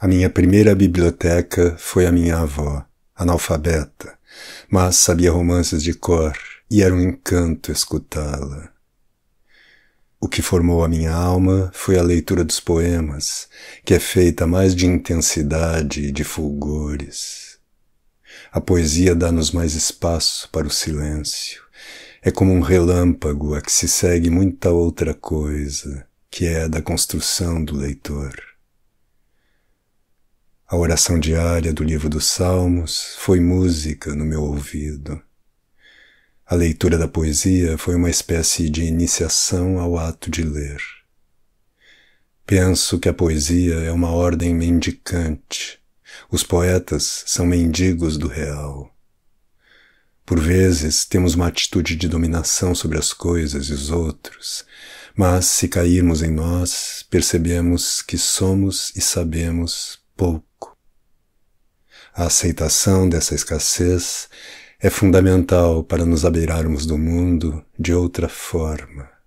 A minha primeira biblioteca foi a minha avó, analfabeta, mas sabia romances de cor e era um encanto escutá-la. O que formou a minha alma foi a leitura dos poemas, que é feita mais de intensidade e de fulgores. A poesia dá-nos mais espaço para o silêncio. É como um relâmpago a que se segue muita outra coisa, que é da construção do leitor. A oração diária do livro dos Salmos foi música no meu ouvido. A leitura da poesia foi uma espécie de iniciação ao ato de ler. Penso que a poesia é uma ordem mendicante. Os poetas são mendigos do real. Por vezes temos uma atitude de dominação sobre as coisas e os outros, mas se cairmos em nós, percebemos que somos e sabemos pouco a aceitação dessa escassez é fundamental para nos abeirarmos do mundo de outra forma.